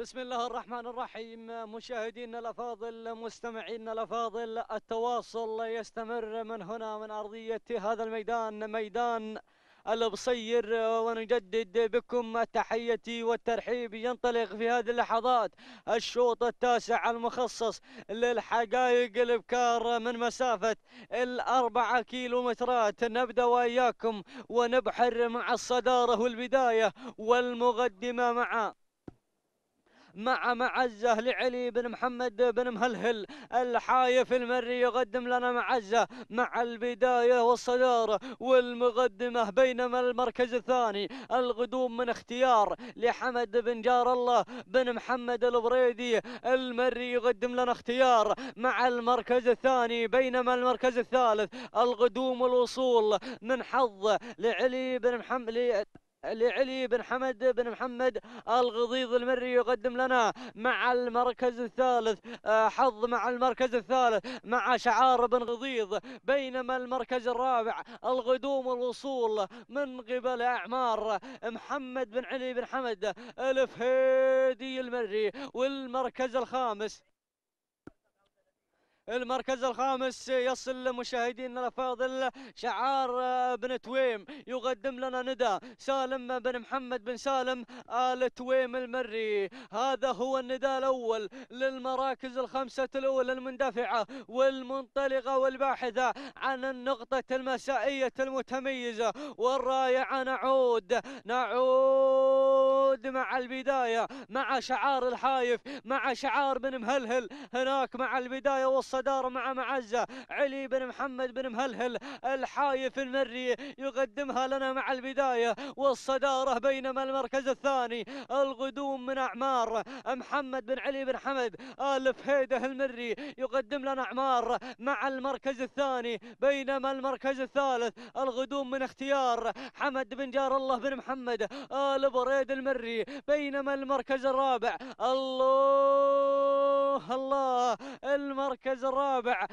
بسم الله الرحمن الرحيم مشاهدينا الافاضل مستمعينا الافاضل التواصل يستمر من هنا من ارضيه هذا الميدان ميدان البصير ونجدد بكم تحيتي والترحيب ينطلق في هذه اللحظات الشوط التاسع المخصص للحقائق الابكار من مسافة الأربعة كيلومترات نبدأ وإياكم ونبحر مع الصدارة والبداية والمقدمة مع مع معزة لعلي بن محمد بن مهلهل الحايف المري يقدم لنا معزة مع البداية والصدارة والمقدمة بينما المركز الثاني القدوم من اختيار لحمد بن جار الله بن محمد البريدي المري يقدم لنا اختيار مع المركز الثاني بينما المركز الثالث القدوم والوصول من حظ لعلي بن محمد لعلي بن حمد بن محمد الغضيض المري يقدم لنا مع المركز الثالث آه، حظ مع المركز الثالث مع شعار بن غضيض بينما المركز الرابع القدوم والوصول من قبل اعمار محمد بن علي بن حمد الفهيدي المري والمركز الخامس المركز الخامس يصل مشاهدينا الفاضل شعار آه، بن تويم يقدم لنا ندى سالم بن محمد بن سالم ال تويم المري هذا هو النداء الاول للمراكز الخمسه الاولى المندفعه والمنطلقه والباحثه عن النقطه المسائيه المتميزه والرائعه نعود نعود يعود مع البداية مع شعار الحايف مع شعار بن مهلهل هناك مع البداية والصدارة مع معزة علي بن محمد بن مهلهل الحايف المري يقدمها لنا مع البداية والصدارة بينما المركز الثاني القدوم من أعمار محمد بن علي بن حمد آل فهيده المري يقدم لنا أعمار مع المركز الثاني بينما المركز الثالث الغدوم من اختيار حمد بن جار الله بن محمد آل بريد المري الدري بينما المركز الرابع الله الله المركز الرابع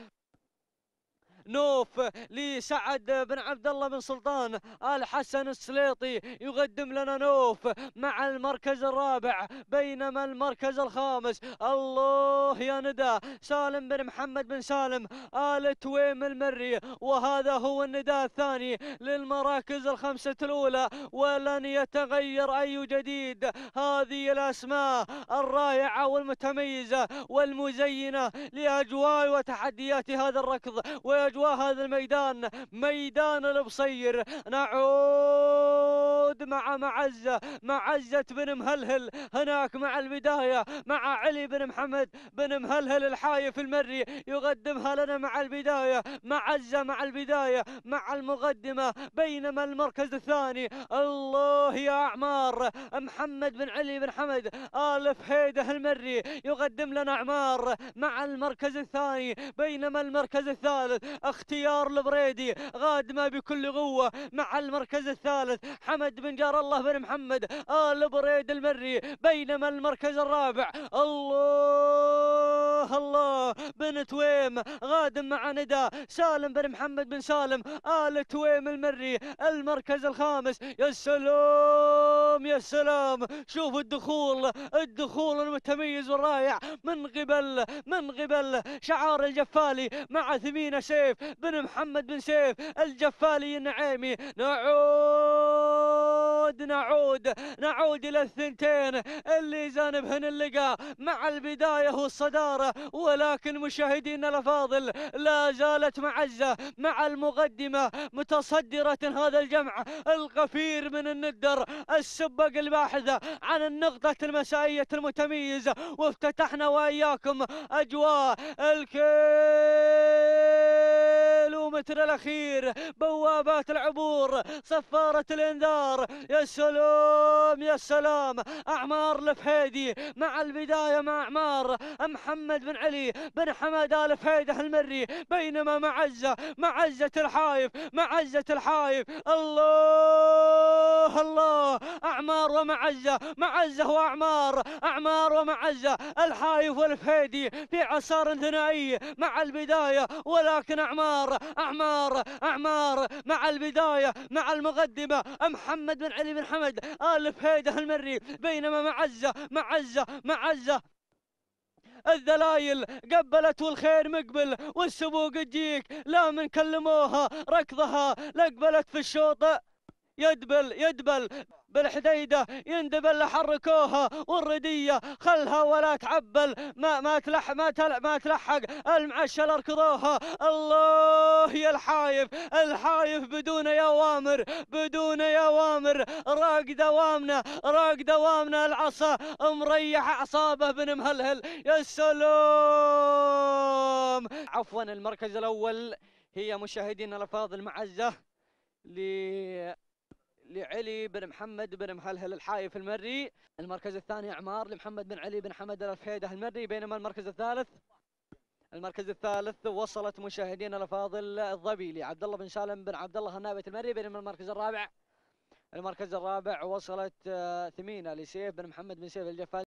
نوف لسعد بن عبد الله بن سلطان الحسن السليطي يقدم لنا نوف مع المركز الرابع بينما المركز الخامس الله يا ندى سالم بن محمد بن سالم آل تويم المري وهذا هو النداء الثاني للمراكز الخمسة الأولى ولن يتغير أي جديد هذه الأسماء الرائعة والمتميزة والمزينة لأجواء وتحديات هذا الركض ويجواء عدوى هذا الميدان ميدان البصير نعود مع معزة معزة بن مهلهل هناك مع البداية مع علي بن محمد بن مهلهل الحايف المري يقدمها لنا مع البداية معزة مع البداية مع المقدمة بينما المركز الثاني الله يا أعمار محمد بن علي بن حمد آلف حيده المري يقدم لنا أعمار مع المركز الثاني بينما المركز الثالث اختيار البريدي غادمه بكل قوه مع المركز الثالث حمد بن جار الله بن محمد ال بريد المري بينما المركز الرابع الله الله بن تويم غادم مع ندى سالم بن محمد بن سالم ال تويم المري المركز الخامس يا سلام سلام يا سلام شوف الدخول الدخول المتميز والرائع من قبل من قبل شعار الجفالي مع ثمينة سيف بن محمد بن سيف الجفالي النعيمي نعود نعود نعود نعود إلى الثنتين اللي جانبهن اللقاء مع البداية والصدارة ولكن مشاهدينا الأفاضل لا زالت معزة مع المقدمة متصدرة هذا الجمع الغفير من الندر السبق الباحثة عن النقطة المسائية المتميزة وافتتحنا وإياكم أجواء الكيل الكيلومتر الأخير بوابات العبور صفارة الإنذار يا سلام يا سلام أعمار الفهيدي مع البداية مع أعمار محمد بن علي بن حمد آل فهيده المري بينما معزة معزة الحايف معزة الحايف الله الله أعمار ومعزة معزة وأعمار أعمار ومعزة الحايف والفهيدي في عصار ثنائي مع البداية ولكن أعمار أعمار أعمار مع البداية مع المقدمة محمد بن علي بن حمد آل فهيده المري بينما معزة معزة معزة الذلايل قبلت والخير مقبل والسبوق تجيك لا من كلموها ركضها لقبلت في الشوط يدبل يدبل بالحديدة يندب اللي حركوها والردية خلها ولا تعبل ما ما تلح ما تلح ما تلحق المعشل ركضوها الله يا الحايف الحايف بدون يا وامر بدون يا وامر راق دوامنا راق دوامنا العصا مريح اعصابه بن مهلهل يا سلام عفوا المركز الاول هي مشاهدينا الافاضل معزه ل لعلي بن محمد بن مهلهل الحايف المري المركز الثاني اعمار لمحمد بن علي بن حمد الفهيده المري بينما المركز الثالث المركز الثالث وصلت مشاهدينا الافاضل الظبي عبد الله بن سالم بن عبد الله النابت المري بينما المركز الرابع المركز الرابع وصلت آه، ثمينه لسيف بن محمد بن سيف الجفال